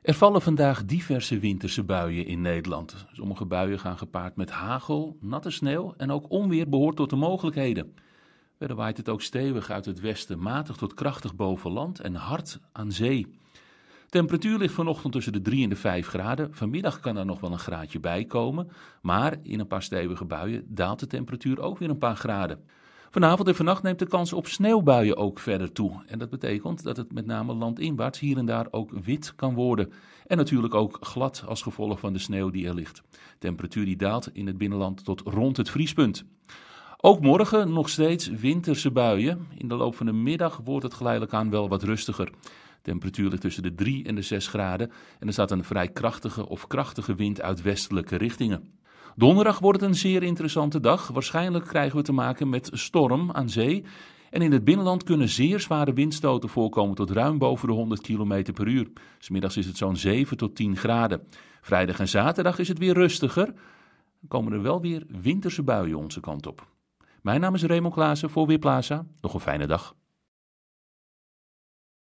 Er vallen vandaag diverse winterse buien in Nederland. Sommige buien gaan gepaard met hagel, natte sneeuw en ook onweer behoort tot de mogelijkheden. Verder waait het ook stevig uit het westen, matig tot krachtig boven land en hard aan zee. Temperatuur ligt vanochtend tussen de 3 en de 5 graden. Vanmiddag kan er nog wel een graadje bij komen, maar in een paar stevige buien daalt de temperatuur ook weer een paar graden. Vanavond en vannacht neemt de kans op sneeuwbuien ook verder toe. En dat betekent dat het met name landinwaarts hier en daar ook wit kan worden. En natuurlijk ook glad als gevolg van de sneeuw die er ligt. Temperatuur die daalt in het binnenland tot rond het vriespunt. Ook morgen nog steeds winterse buien. In de loop van de middag wordt het geleidelijk aan wel wat rustiger. Temperatuur ligt tussen de 3 en de 6 graden en er staat een vrij krachtige of krachtige wind uit westelijke richtingen. Donderdag wordt een zeer interessante dag. Waarschijnlijk krijgen we te maken met storm aan zee. En in het binnenland kunnen zeer zware windstoten voorkomen tot ruim boven de 100 km per uur. Smiddags is het zo'n 7 tot 10 graden. Vrijdag en zaterdag is het weer rustiger. Dan komen er wel weer winterse buien onze kant op. Mijn naam is Raymond Klaassen voor Weerplaza. Nog een fijne dag.